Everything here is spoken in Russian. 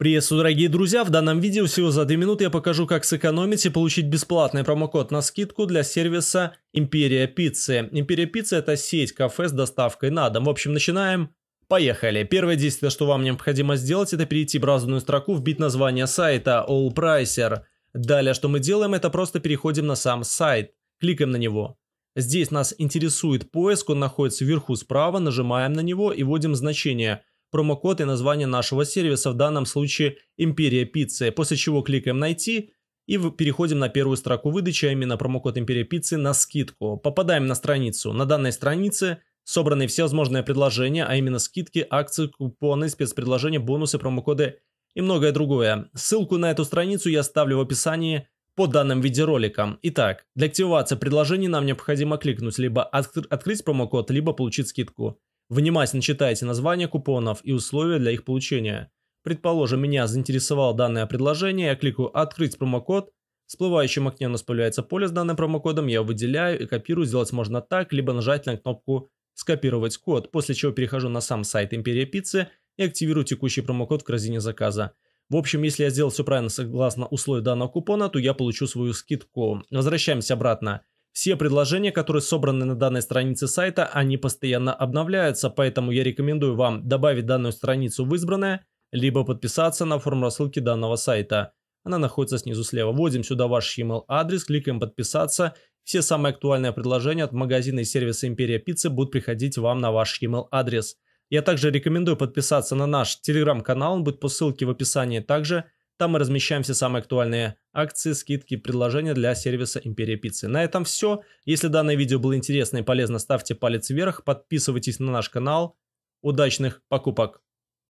Приветствую, дорогие друзья! В данном видео всего за 2 минуты я покажу, как сэкономить и получить бесплатный промокод на скидку для сервиса Империя Пиццы. Империя Пиццы – это сеть кафе с доставкой на дом. В общем, начинаем. Поехали. Первое действие, что вам необходимо сделать, это перейти в браузерную строку, вбить название сайта AllPricer. Далее, что мы делаем, это просто переходим на сам сайт. Кликаем на него. Здесь нас интересует поиск, он находится вверху справа, нажимаем на него и вводим значение – промокод и название нашего сервиса, в данном случае «Империя пиццы», после чего кликаем «Найти» и переходим на первую строку выдачи, а именно промокод «Империя пиццы» на скидку. Попадаем на страницу. На данной странице собраны все возможные предложения, а именно скидки, акции, купоны, спецпредложения, бонусы, промокоды и многое другое. Ссылку на эту страницу я оставлю в описании под данным видеороликом. Итак, для активации предложений нам необходимо кликнуть либо открыть промокод, либо получить скидку. Внимательно читайте названия купонов и условия для их получения. Предположим, меня заинтересовало данное предложение, я кликаю «Открыть промокод», в всплывающем окне у нас появляется поле с данным промокодом, я его выделяю и копирую, сделать можно так, либо нажать на кнопку «Скопировать код», после чего перехожу на сам сайт «Империя пиццы» и активирую текущий промокод в корзине заказа. В общем, если я сделал все правильно согласно условию данного купона, то я получу свою скидку. Возвращаемся обратно. Все предложения, которые собраны на данной странице сайта, они постоянно обновляются, поэтому я рекомендую вам добавить данную страницу в избранное, либо подписаться на форму рассылки данного сайта. Она находится снизу слева. Вводим сюда ваш email адрес, кликаем подписаться. Все самые актуальные предложения от магазина и сервиса Империя Пиццы будут приходить вам на ваш email адрес. Я также рекомендую подписаться на наш телеграм-канал, он будет по ссылке в описании также. Там мы размещаем все самые актуальные акции, скидки, предложения для сервиса Империя Пиццы. На этом все. Если данное видео было интересно и полезно, ставьте палец вверх, подписывайтесь на наш канал. Удачных покупок!